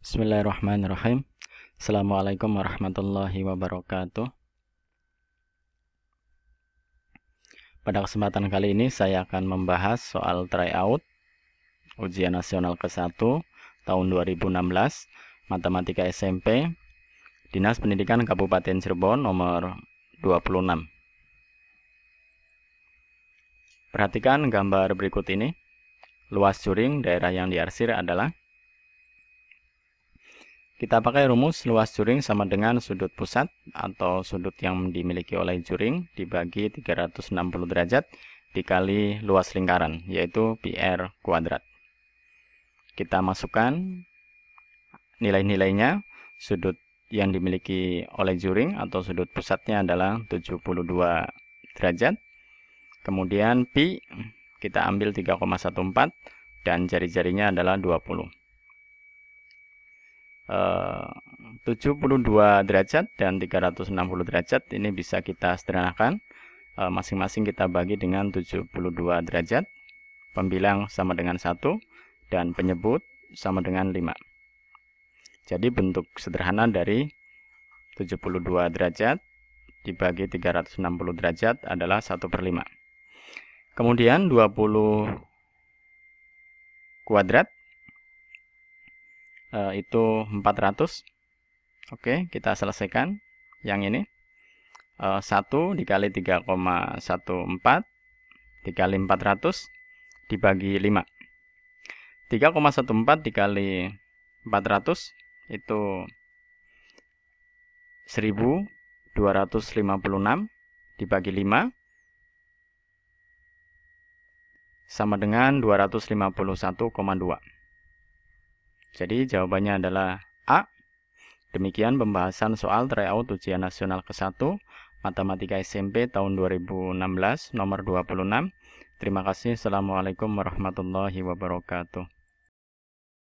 Bismillahirrahmanirrahim. Assalamualaikum warahmatullahi wabarakatuh. Pada kesempatan kali ini saya akan membahas soal tryout ujian nasional ke-1 tahun 2016 Matematika SMP Dinas Pendidikan Kabupaten Cirebon nomor 26. Perhatikan gambar berikut ini. Luas curing daerah yang diarsir adalah kita pakai rumus luas juring sama dengan sudut pusat atau sudut yang dimiliki oleh juring dibagi 360 derajat dikali luas lingkaran yaitu PR kuadrat. Kita masukkan nilai-nilainya. Sudut yang dimiliki oleh juring atau sudut pusatnya adalah 72 derajat. Kemudian pi kita ambil 3,14 dan jari-jarinya adalah 20. 72 eh, derajat dan 360 derajat ini bisa kita sederhanakan eh, masing-masing kita bagi dengan 72 derajat pembilang sama dengan 1 dan penyebut sama dengan 5 jadi bentuk sederhana dari 72 derajat dibagi 360 derajat adalah 1 per 5 kemudian 20 kuadrat uh, itu 400. Oke, kita selesaikan yang ini. Uh, eh, 1 dikali 3,14 dikali 400 dibagi 5. 3,14 dikali 400 itu 1256 dibagi 5 sama dengan 251,2. Jadi jawabannya adalah A. Demikian pembahasan soal tryout ujian nasional ke-1 Matematika SMP tahun 2016 nomor 26. Terima kasih. Assalamualaikum warahmatullahi wabarakatuh.